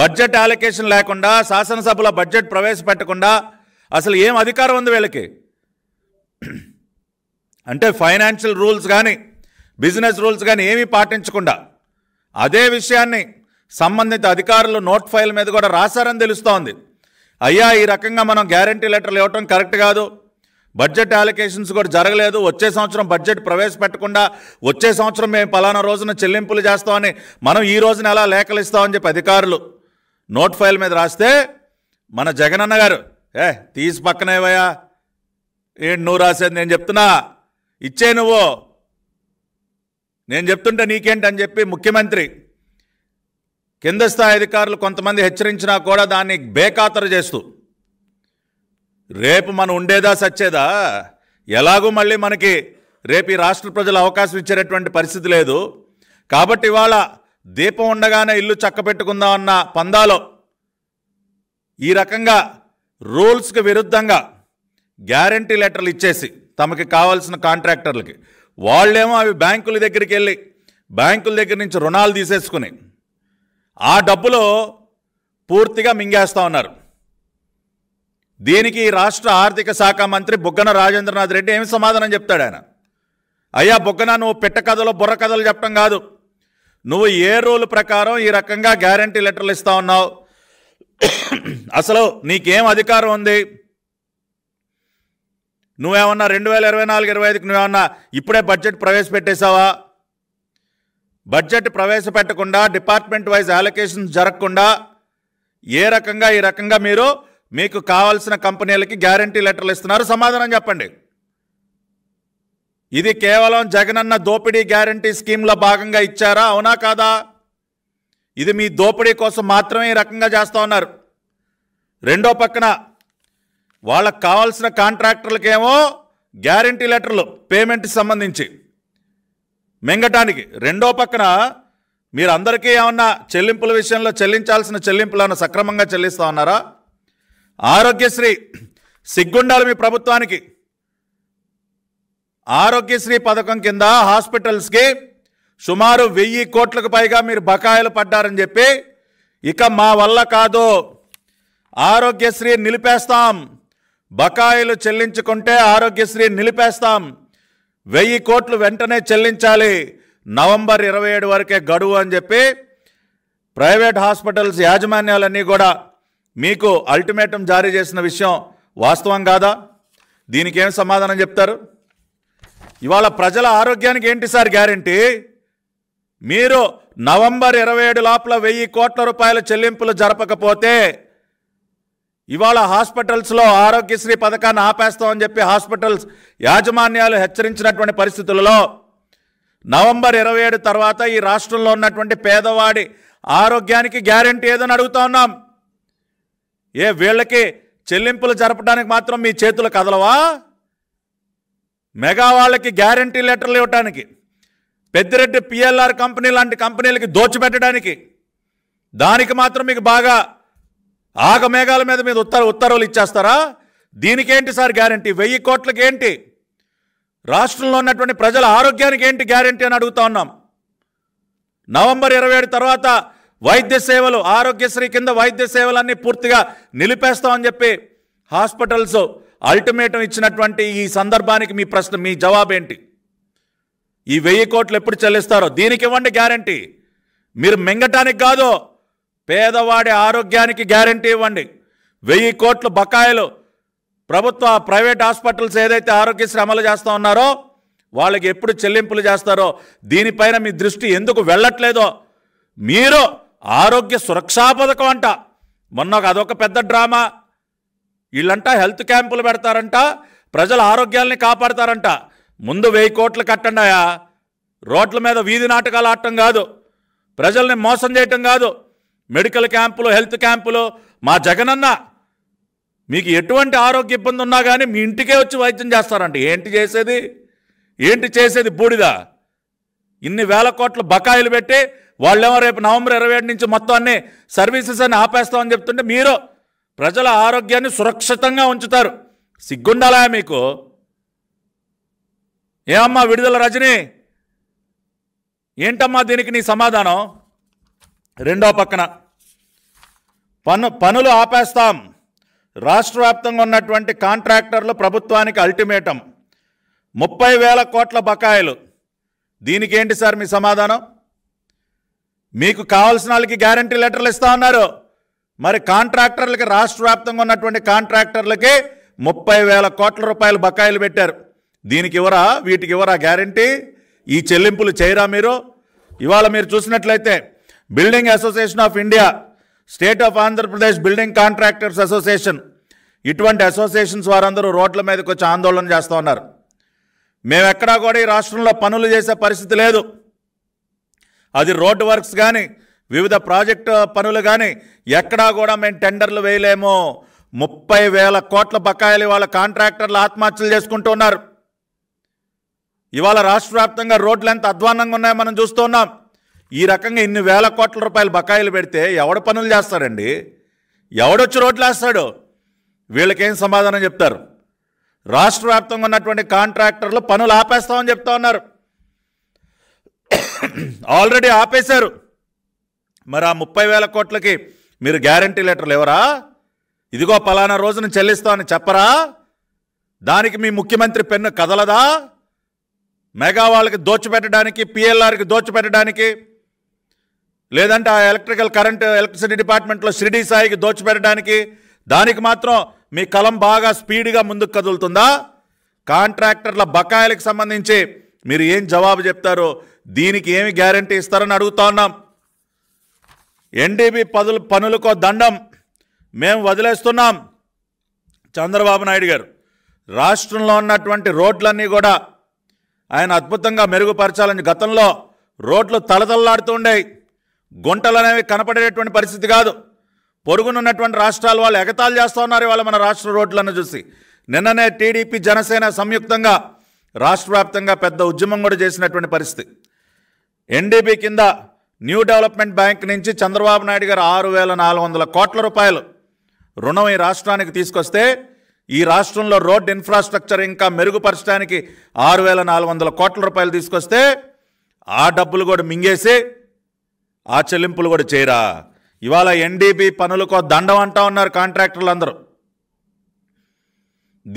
budget allocation లేకుండా శాసనసభలో budget ప్రవేశపెట్టకుండా అసలు ఏం అధికారం ఉంది వీళ్ళకి అంటే ఫైనాన్షియల్ రూల్స్ కానీ బిజినెస్ రూల్స్ కానీ ఏమీ పాటించకుండా అదే విషయాన్ని సంబంధిత అధికారులు నోట్ ఫైల్ మీద కూడా రాశారని తెలుస్తోంది అయ్యా ఈ రకంగా మనం గ్యారంటీ లెటర్లు ఇవ్వటం కరెక్ట్ కాదు బడ్జెట్ అలొకేషన్స్ కూడా జరగలేదు వచ్చే సంవత్సరం బడ్జెట్ ప్రవేశపెట్టకుండా వచ్చే సంవత్సరం మేము పలానా రోజున చెల్లింపులు చేస్తామని మనం ఈ రోజున ఎలా లేఖలు ఇస్తామని చెప్పి అధికారులు నోట్ ఫైల్ మీద రాస్తే మన అన్న గారు ఏ తీసి పక్కనేవయ్యా ఏంటి నువ్వు రాసేది నేను చెప్తున్నా ఇచ్చే నువ్వు నేను చెప్తుంటే నీకేంటి అని చెప్పి ముఖ్యమంత్రి కింద స్థాయి అధికారులు కొంతమంది హెచ్చరించినా కూడా దాన్ని బేఖాతరు చేస్తూ రేపు మనం ఉండేదా సచ్చేదా ఎలాగూ మళ్ళీ మనకి రేపు ఈ రాష్ట్ర ప్రజలు అవకాశం ఇచ్చేటటువంటి పరిస్థితి లేదు కాబట్టి ఇవాళ దీపం ఉండగానే ఇల్లు అన్న పందాలో ఈ రకంగా రూల్స్కి విరుద్ధంగా గ్యారంటీ లెటర్లు ఇచ్చేసి తమకి కావాల్సిన కాంట్రాక్టర్లకి వాళ్ళేమో అవి బ్యాంకుల దగ్గరికి వెళ్ళి బ్యాంకుల దగ్గర నుంచి రుణాలు తీసేసుకుని ఆ డబ్బులో పూర్తిగా మింగేస్తూ ఉన్నారు దీనికి రాష్ట్ర ఆర్థిక శాఖ మంత్రి బుగ్గన రాజేంద్రనాథ్ రెడ్డి ఏమి సమాధానం చెప్తాడు ఆయన అయ్యా బుగ్గన నువ్వు పెట్ట కథలు బుర్ర కథలు చెప్పడం కాదు నువ్వు ఏ రూల్ ప్రకారం ఈ రకంగా గ్యారంటీ లెటర్లు ఇస్తా ఉన్నావు అసలు నీకేం అధికారం ఉంది నువ్వేమన్నా రెండు వేల ఇరవై నాలుగు ఇరవై ఐదుకి నువ్వేమన్నా ఇప్పుడే బడ్జెట్ ప్రవేశపెట్టేశావా బడ్జెట్ ప్రవేశపెట్టకుండా డిపార్ట్మెంట్ వైజ్ అలొకేషన్ జరగకుండా ఏ రకంగా ఈ రకంగా మీరు మీకు కావాల్సిన కంపెనీలకి గ్యారంటీ లెటర్లు ఇస్తున్నారు సమాధానం చెప్పండి ఇది కేవలం జగనన్న దోపిడీ గ్యారంటీ స్కీమ్లో భాగంగా ఇచ్చారా అవునా కాదా ఇది మీ దోపిడీ కోసం మాత్రమే ఈ రకంగా చేస్తూ ఉన్నారు రెండో పక్కన వాళ్ళకు కావాల్సిన కాంట్రాక్టర్లకేమో గ్యారంటీ లెటర్లు పేమెంట్కి సంబంధించి మింగటానికి రెండో పక్కన మీరు అందరికీ ఏమన్నా చెల్లింపుల విషయంలో చెల్లించాల్సిన చెల్లింపులను సక్రమంగా చెల్లిస్తూ ఉన్నారా ఆరోగ్యశ్రీ సిగ్గుండాలి మీ ప్రభుత్వానికి ఆరోగ్యశ్రీ పథకం కింద హాస్పిటల్స్కి సుమారు వెయ్యి కోట్లకు పైగా మీరు బకాయిలు పడ్డారని చెప్పి ఇక మా వల్ల కాదు ఆరోగ్యశ్రీ నిలిపేస్తాం బకాయిలు చెల్లించుకుంటే ఆరోగ్యశ్రీ నిలిపేస్తాం వెయ్యి కోట్లు వెంటనే చెల్లించాలి నవంబర్ ఇరవై ఏడు వరకే గడువు అని చెప్పి ప్రైవేట్ హాస్పిటల్స్ యాజమాన్యాలన్నీ కూడా మీకు అల్టిమేటం జారీ చేసిన విషయం వాస్తవం కాదా దీనికి ఏం సమాధానం చెప్తారు ఇవాళ ప్రజల ఆరోగ్యానికి ఏంటి సార్ గ్యారంటీ మీరు నవంబర్ ఇరవై ఏడు లోపల వెయ్యి కోట్ల రూపాయల చెల్లింపులు జరపకపోతే ఇవాళ హాస్పిటల్స్లో ఆరోగ్యశ్రీ పథకాన్ని ఆపేస్తామని చెప్పి హాస్పిటల్స్ యాజమాన్యాలు హెచ్చరించినటువంటి పరిస్థితులలో నవంబర్ ఇరవై ఏడు తర్వాత ఈ రాష్ట్రంలో ఉన్నటువంటి పేదవాడి ఆరోగ్యానికి గ్యారంటీ ఏదని అడుగుతా ఉన్నాం ఏ వీళ్ళకి చెల్లింపులు జరపడానికి మాత్రం మీ చేతులు కదలవా మెగా వాళ్ళకి గ్యారంటీ లెటర్లు ఇవ్వటానికి పెద్దిరెడ్డి పిఎల్ఆర్ కంపెనీ లాంటి కంపెనీలకి దోచిపెట్టడానికి దానికి మాత్రం మీకు బాగా ఆగమేఘాల మీద మీద ఉత్తర ఉత్తర్వులు ఇచ్చేస్తారా దీనికేంటి సార్ గ్యారంటీ వెయ్యి కోట్లకి ఏంటి రాష్ట్రంలో ఉన్నటువంటి ప్రజల ఆరోగ్యానికి ఏంటి గ్యారంటీ అని అడుగుతా ఉన్నాం నవంబర్ ఇరవై ఏడు తర్వాత వైద్య సేవలు ఆరోగ్యశ్రీ కింద వైద్య సేవలన్నీ పూర్తిగా నిలిపేస్తామని చెప్పి హాస్పిటల్స్ అల్టిమేటం ఇచ్చినటువంటి ఈ సందర్భానికి మీ ప్రశ్న మీ జవాబేంటి ఈ వెయ్యి కోట్లు ఎప్పుడు చెల్లిస్తారో దీనికి ఇవ్వండి గ్యారంటీ మీరు మింగటానికి కాదు పేదవాడి ఆరోగ్యానికి గ్యారంటీ ఇవ్వండి వెయ్యి కోట్లు బకాయిలు ప్రభుత్వ ప్రైవేట్ హాస్పిటల్స్ ఏదైతే ఆరోగ్యశ్రీ అమలు చేస్తూ ఉన్నారో వాళ్ళకి ఎప్పుడు చెల్లింపులు చేస్తారో దీనిపైన మీ దృష్టి ఎందుకు వెళ్ళట్లేదో మీరు ఆరోగ్య సురక్షా పథకం అంట మొన్న అదొక పెద్ద డ్రామా వీళ్ళంటా హెల్త్ క్యాంపులు పెడతారంట ప్రజల ఆరోగ్యాల్ని కాపాడతారంట ముందు వెయ్యి కోట్లు కట్టండాయా రోడ్ల మీద వీధి నాటకాలు ఆడటం కాదు ప్రజల్ని మోసం చేయటం కాదు మెడికల్ క్యాంపులు హెల్త్ క్యాంపులు మా జగనన్న మీకు ఎటువంటి ఆరోగ్య ఇబ్బంది ఉన్నా కానీ మీ ఇంటికే వచ్చి వైద్యం చేస్తారంట ఏంటి చేసేది ఏంటి చేసేది బూడిద ఇన్ని వేల కోట్ల బకాయిలు పెట్టి వాళ్ళేమో రేపు నవంబర్ ఇరవై ఏడు నుంచి మొత్తం అన్ని సర్వీసెస్ అని ఆపేస్తామని చెప్తుంటే మీరు ప్రజల ఆరోగ్యాన్ని సురక్షితంగా ఉంచుతారు సిగ్గుండాలా మీకు ఏమమ్మా విడుదల రజని ఏంటమ్మా దీనికి నీ సమాధానం రెండో పక్కన పను పనులు ఆపేస్తాం రాష్ట్ర వ్యాప్తంగా ఉన్నటువంటి కాంట్రాక్టర్లు ప్రభుత్వానికి అల్టిమేటం ముప్పై వేల కోట్ల బకాయిలు దీనికి ఏంటి సార్ మీ సమాధానం మీకు కావాల్సిన వాళ్ళకి గ్యారంటీ లెటర్లు ఇస్తా ఉన్నారు మరి కాంట్రాక్టర్లకి రాష్ట్ర వ్యాప్తంగా ఉన్నటువంటి కాంట్రాక్టర్లకి ముప్పై వేల కోట్ల రూపాయలు బకాయిలు పెట్టారు దీనికి ఇవ్వరా వీటికి ఇవ్వరా గ్యారంటీ ఈ చెల్లింపులు చేయరా మీరు ఇవాళ మీరు చూసినట్లయితే building association of India state of Andhra Pradesh building contractors association ఇటువంటి అసోసియేషన్స్ వారందరూ రోడ్ల మీదకి వచ్చి ఆందోళన చేస్తూ ఉన్నారు మేమెక్కడా కూడా ఈ రాష్ట్రంలో పనులు చేసే పరిస్థితి లేదు అది రోడ్ వర్క్స్ కానీ వివిధ ప్రాజెక్టు పనులు కానీ ఎక్కడా కూడా మేము టెండర్లు వేయలేము ముప్పై వేల కోట్ల బకాయిలు ఇవాళ కాంట్రాక్టర్లు ఆత్మహత్యలు చేసుకుంటూ ఉన్నారు ఇవాళ రాష్ట్ర వ్యాప్తంగా రోడ్లు ఎంత అధ్వానంగా ఉన్నాయో మనం చూస్తున్నాం ఈ రకంగా ఇన్ని వేల కోట్ల రూపాయలు బకాయిలు పెడితే ఎవడు పనులు చేస్తాడండి ఎవడొచ్చి రోడ్లు వేస్తాడు వీళ్ళకేం సమాధానం చెప్తారు రాష్ట్ర వ్యాప్తంగా ఉన్నటువంటి కాంట్రాక్టర్లు పనులు ఆపేస్తామని చెప్తా ఉన్నారు ఆల్రెడీ ఆపేశారు మరి ఆ ముప్పై వేల కోట్లకి మీరు గ్యారంటీ లెటర్లు ఎవరా ఇదిగో పలానా రోజున చెల్లిస్తామని చెప్పరా దానికి మీ ముఖ్యమంత్రి పెన్ను కదలదా మెగా వాళ్ళకి దోచిపెట్టడానికి పిఎల్ఆర్కి దోచిపెట్టడానికి లేదంటే ఆ ఎలక్ట్రికల్ కరెంట్ ఎలక్ట్రిసిటీ డిపార్ట్మెంట్లో షిరిడీ సాయికి దోచిపెట్టడానికి దానికి మాత్రం మీ కలం బాగా స్పీడ్గా ముందుకు కదులుతుందా కాంట్రాక్టర్ల బకాయిలకు సంబంధించి మీరు ఏం జవాబు చెప్తారో దీనికి ఏమి గ్యారంటీ ఇస్తారని అడుగుతా ఉన్నాం ఎన్డీబీ పదులు పనులకో దండం మేము వదిలేస్తున్నాం చంద్రబాబు నాయుడు గారు రాష్ట్రంలో ఉన్నటువంటి రోడ్లన్నీ కూడా ఆయన అద్భుతంగా మెరుగుపరచాలని గతంలో రోడ్లు తలతల్లాడుతూ ఉండేవి గుంటలు అనేవి కనపడేటువంటి పరిస్థితి కాదు పొరుగునున్నటువంటి రాష్ట్రాలు వాళ్ళు ఎగతాలు చేస్తూ ఉన్నారు ఇవాళ మన రాష్ట్ర రోడ్లను చూసి నిన్ననే టీడీపీ జనసేన సంయుక్తంగా రాష్ట్ర పెద్ద ఉద్యమం కూడా చేసినటువంటి పరిస్థితి ఎన్డీపీ కింద న్యూ డెవలప్మెంట్ బ్యాంక్ నుంచి చంద్రబాబు నాయుడు గారు ఆరు వేల నాలుగు వందల కోట్ల రూపాయలు రుణం ఈ రాష్ట్రానికి తీసుకొస్తే ఈ రాష్ట్రంలో రోడ్ ఇన్ఫ్రాస్ట్రక్చర్ ఇంకా మెరుగుపరచడానికి ఆరు వేల నాలుగు వందల కోట్ల రూపాయలు తీసుకొస్తే ఆ డబ్బులు కూడా మింగేసి ఆ చెల్లింపులు కూడా చేయరా ఇవాళ ఎన్డీబీ పనులకో దండం అంటా ఉన్నారు కాంట్రాక్టర్లు అందరూ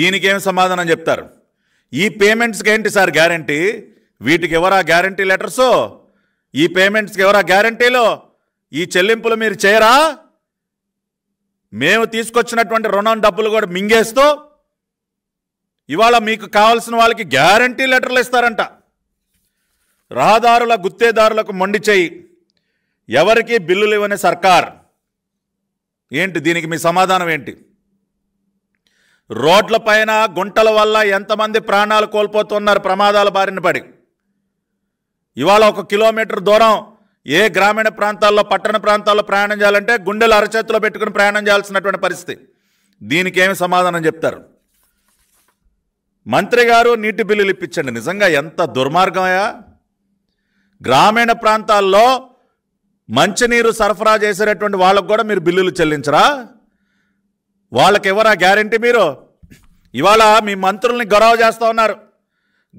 దీనికేం సమాధానం చెప్తారు ఈ పేమెంట్స్కి ఏంటి సార్ గ్యారంటీ వీటికి ఎవరా గ్యారంటీ లెటర్సు ఈ పేమెంట్స్కి ఎవరా గ్యారంటీలో ఈ చెల్లింపులు మీరు చేయరా మేము తీసుకొచ్చినటువంటి రుణం డబ్బులు కూడా మింగేస్తూ ఇవాళ మీకు కావాల్సిన వాళ్ళకి గ్యారంటీ లెటర్లు ఇస్తారంట రహదారుల గుత్తేదారులకు మొండి చేయి ఎవరికి బిల్లులు ఇవ్వని సర్కార్ ఏంటి దీనికి మీ సమాధానం ఏంటి రోడ్లపైన గుంటల వల్ల ఎంతమంది ప్రాణాలు కోల్పోతున్నారు ప్రమాదాల బారిన పడి ఇవాళ ఒక కిలోమీటర్ దూరం ఏ గ్రామీణ ప్రాంతాల్లో పట్టణ ప్రాంతాల్లో ప్రయాణం చేయాలంటే గుండెలు అరచేతిలో పెట్టుకుని ప్రయాణం చేయాల్సినటువంటి పరిస్థితి దీనికి ఏమి సమాధానం చెప్తారు మంత్రి గారు నీటి బిల్లులు ఇప్పించండి నిజంగా ఎంత దుర్మార్గమయా గ్రామీణ ప్రాంతాల్లో మంచినీరు సరఫరా చేసేటటువంటి వాళ్ళకు కూడా మీరు బిల్లులు చెల్లించరా వాళ్ళకి ఎవరా గ్యారంటీ మీరు ఇవాళ మీ మంత్రుల్ని గొరవ చేస్తూ ఉన్నారు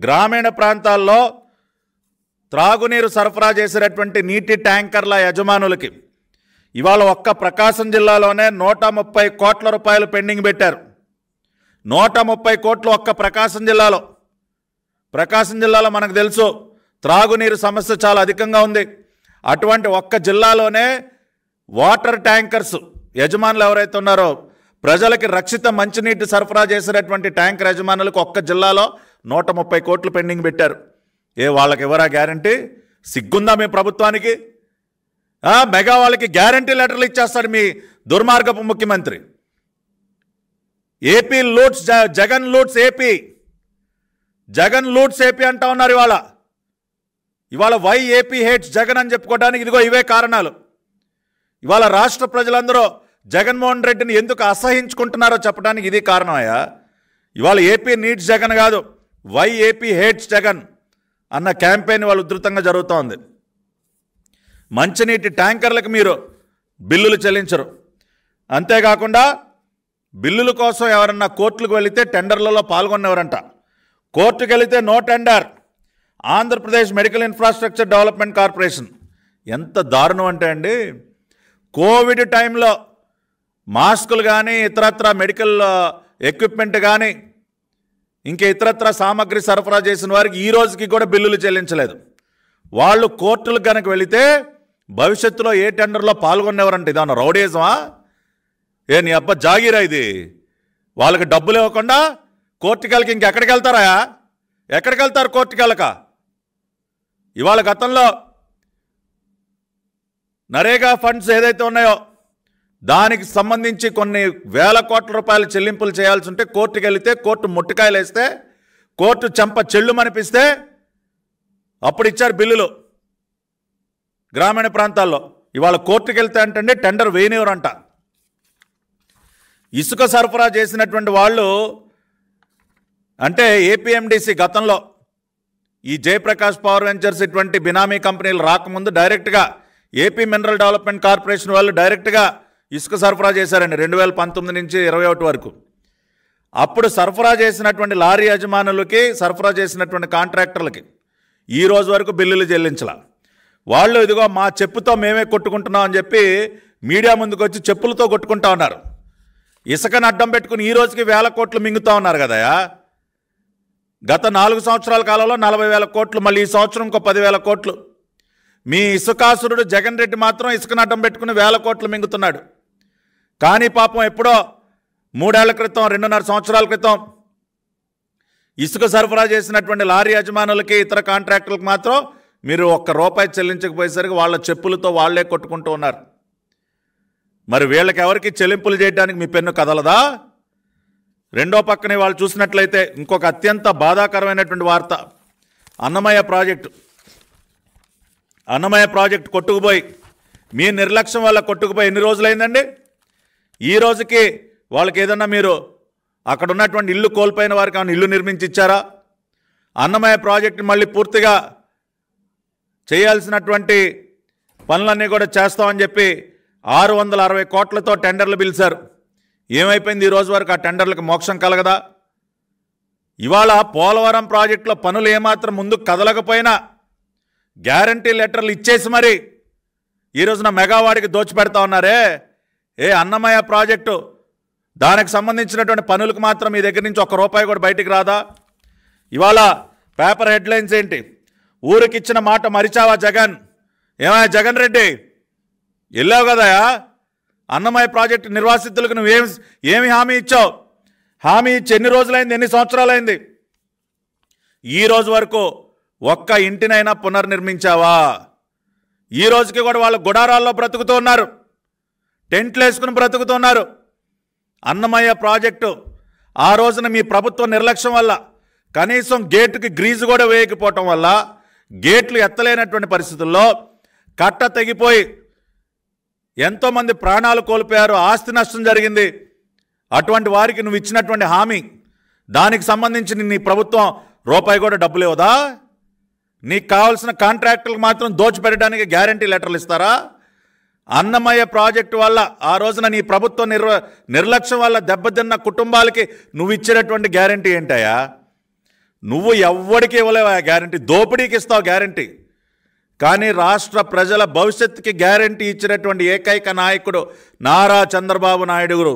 గ్రామీణ ప్రాంతాల్లో త్రాగునీరు సరఫరా చేసినటువంటి నీటి ట్యాంకర్ల యజమానులకి ఇవాళ ఒక్క ప్రకాశం జిల్లాలోనే నూట ముప్పై కోట్ల రూపాయలు పెండింగ్ పెట్టారు నూట ముప్పై కోట్లు ఒక్క ప్రకాశం జిల్లాలో ప్రకాశం జిల్లాలో మనకు తెలుసు త్రాగునీరు సమస్య చాలా అధికంగా ఉంది అటువంటి ఒక్క జిల్లాలోనే వాటర్ ట్యాంకర్స్ యజమానులు ఎవరైతే ఉన్నారో ప్రజలకి రక్షిత మంచినీటి సరఫరా చేసినటువంటి ట్యాంకర్ యజమానులకు ఒక్క జిల్లాలో నూట ముప్పై కోట్లు పెండింగ్ పెట్టారు ఏ వాళ్ళకి ఎవరా గ్యారంటీ సిగ్గుందా మీ ప్రభుత్వానికి మెగా వాళ్ళకి గ్యారంటీ లెటర్లు ఇచ్చేస్తాడు మీ దుర్మార్గపు ముఖ్యమంత్రి AP loots Jagan loots AP Jagan loots AP అంటా ఉన్నారు ఇవాళ ఇవాళ వై ఏపీ హేట్స్ జగన్ అని చెప్పుకోవడానికి ఇదిగో ఇవే కారణాలు ఇవాళ రాష్ట్ర ప్రజలందరూ జగన్మోహన్ రెడ్డిని ఎందుకు అసహించుకుంటున్నారో చెప్పడానికి ఇది కారణమయ్యా ఇవాళ ఏపీ నీడ్స్ జగన్ కాదు వై ఏపీ హేట్స్ జగన్ అన్న క్యాంపెయిన్ వాళ్ళు ఉధృతంగా జరుగుతోంది మంచినీటి ట్యాంకర్లకు మీరు బిల్లులు చెల్లించరు అంతేకాకుండా బిల్లుల కోసం ఎవరన్నా కోర్టులకు వెళితే టెండర్లలో పాల్గొన్నవరంట కోర్టుకు వెళితే no tender Andhra Pradesh medical infrastructure development corporation ఎంత దారుణం అంటే అండి కోవిడ్ టైంలో మాస్కులు కానీ ఇతరత్ర మెడికల్ ఎక్విప్మెంట్ కానీ ఇంకా ఇతరత్ర సామాగ్రి సరఫరా చేసిన వారికి ఈ రోజుకి కూడా బిల్లులు చెల్లించలేదు వాళ్ళు కోర్టులు కనుక వెళితే భవిష్యత్తులో ఏ టెండర్లో పాల్గొనేవారంటే ఇదన్న రౌడేజమా ఏ నీ అబ్బా జాగీరా ఇది వాళ్ళకి డబ్బులు ఇవ్వకుండా కోర్టుకెళ్ళకి ఇంకెక్కడికి వెళ్తారా ఎక్కడికి వెళ్తారు కోర్టుకెళ్ళక ఇవాళ గతంలో నరేగా ఫండ్స్ ఏదైతే ఉన్నాయో దానికి సంబంధించి కొన్ని వేల కోట్ల రూపాయలు చెల్లింపులు చేయాల్సి ఉంటే కోర్టుకి వెళితే కోర్టు ముట్టకాయలు వేస్తే కోర్టు చెంప చెల్లు మనిపిస్తే అప్పుడు ఇచ్చారు బిల్లులు గ్రామీణ ప్రాంతాల్లో ఇవాళ కోర్టుకు వెళ్తే అంటే టెండర్ వేయనివరంట ఇసుక సరఫరా చేసినటువంటి వాళ్ళు అంటే ఏపీఎండిసి గతంలో ఈ జయప్రకాష్ పవర్ వెంచర్స్ ఇటువంటి బినామీ కంపెనీలు రాకముందు డైరెక్ట్గా ఏపీ మినరల్ డెవలప్మెంట్ కార్పొరేషన్ వాళ్ళు డైరెక్ట్గా ఇసుక సరఫరా చేశారండి రెండు వేల పంతొమ్మిది నుంచి ఇరవై ఒకటి వరకు అప్పుడు సరఫరా చేసినటువంటి లారీ యజమానులకి సరఫరా చేసినటువంటి కాంట్రాక్టర్లకి ఈ రోజు వరకు బిల్లులు చెల్లించాల వాళ్ళు ఇదిగో మా చెప్పుతో మేమే కొట్టుకుంటున్నాం అని చెప్పి మీడియా ముందుకు వచ్చి చెప్పులతో కొట్టుకుంటా ఉన్నారు ఇసుకను అడ్డం పెట్టుకుని ఈ రోజుకి వేల కోట్లు మింగుతూ ఉన్నారు కదా గత నాలుగు సంవత్సరాల కాలంలో నలభై వేల కోట్లు మళ్ళీ ఈ సంవత్సరం ఇంకో పదివేల కోట్లు మీ ఇసుకాసురుడు జగన్ రెడ్డి మాత్రం ఇసుకను అడ్డం పెట్టుకుని వేల కోట్లు మింగుతున్నాడు కానీ పాపం ఎప్పుడో మూడేళ్ల క్రితం రెండున్నర సంవత్సరాల క్రితం ఇసుక సరఫరా చేసినటువంటి లారీ యజమానులకి ఇతర కాంట్రాక్టులకు మాత్రం మీరు ఒక్క రూపాయి చెల్లించకపోయేసరికి వాళ్ళ చెప్పులతో వాళ్లే కొట్టుకుంటూ ఉన్నారు మరి వీళ్ళకి ఎవరికి చెల్లింపులు చేయడానికి మీ పెన్ను కదలదా రెండో పక్కనే వాళ్ళు చూసినట్లయితే ఇంకొక అత్యంత బాధాకరమైనటువంటి వార్త అన్నమయ్య ప్రాజెక్టు అన్నమయ్య ప్రాజెక్టు కొట్టుకుపోయి మీ నిర్లక్ష్యం వల్ల కొట్టుకుపోయి ఎన్ని రోజులైందండి ఈ రోజుకి వాళ్ళకి ఏదన్నా మీరు అక్కడ ఉన్నటువంటి ఇల్లు కోల్పోయిన వారికి ఆమె ఇల్లు నిర్మించి ఇచ్చారా అన్నమయ్య ప్రాజెక్టు మళ్ళీ పూర్తిగా చేయాల్సినటువంటి పనులన్నీ కూడా చేస్తామని చెప్పి ఆరు వందల అరవై కోట్లతో టెండర్లు పిలిచారు ఏమైపోయింది ఈ రోజు వరకు ఆ టెండర్లకు మోక్షం కలగదా ఇవాళ పోలవరం ప్రాజెక్టులో పనులు ఏమాత్రం ముందు కదలకపోయినా గ్యారంటీ లెటర్లు ఇచ్చేసి మరి ఈరోజున మెగావాడికి దోచిపెడతా ఉన్నారే ఏ అన్నమయ్య ప్రాజెక్టు దానికి సంబంధించినటువంటి పనులకు మాత్రం మీ దగ్గర నుంచి ఒక్క రూపాయి కూడా బయటికి రాదా ఇవాళ పేపర్ హెడ్లైన్స్ ఏంటి ఊరికిచ్చిన మాట మరిచావా జగన్ ఏమయ్య జగన్ రెడ్డి వెళ్ళావు కదా అన్నమయ్య ప్రాజెక్టు నిర్వాసితులకు నువ్వేం ఏమి హామీ ఇచ్చావు హామీ ఇచ్చి ఎన్ని రోజులైంది ఎన్ని సంవత్సరాలైంది ఈ రోజు వరకు ఒక్క ఇంటినైనా పునర్నిర్మించావా ఈ రోజుకి కూడా వాళ్ళు గుడారాల్లో బ్రతుకుతూ ఉన్నారు టెంట్లు వేసుకుని బ్రతుకుతున్నారు అన్నమయ్య ప్రాజెక్టు ఆ రోజున మీ ప్రభుత్వ నిర్లక్ష్యం వల్ల కనీసం గేటుకి గ్రీజు కూడా వేయకపోవటం వల్ల గేట్లు ఎత్తలేనటువంటి పరిస్థితుల్లో కట్ట తెగిపోయి ఎంతోమంది ప్రాణాలు కోల్పోయారు ఆస్తి నష్టం జరిగింది అటువంటి వారికి నువ్వు ఇచ్చినటువంటి హామీ దానికి సంబంధించి నీ ప్రభుత్వం రూపాయి కూడా డబ్బు లేవుదా నీకు కావాల్సిన కాంట్రాక్టులకు మాత్రం దోచిపెట్టడానికి గ్యారంటీ లెటర్లు ఇస్తారా అన్నమయ్య ప్రాజెక్టు వల్ల ఆ రోజున నీ ప్రభుత్వ నిర్వ నిర్లక్ష్యం వల్ల దెబ్బతిన్న కుటుంబాలకి నువ్వు ఇచ్చినటువంటి గ్యారంటీ ఏంటయ్యా నువ్వు ఎవ్వడికి ఇవ్వలేవు ఆ గ్యారంటీ దోపిడీకి ఇస్తావు గ్యారంటీ కానీ రాష్ట్ర ప్రజల భవిష్యత్తుకి గ్యారంటీ ఇచ్చినటువంటి ఏకైక నాయకుడు నారా చంద్రబాబు నాయుడు గురు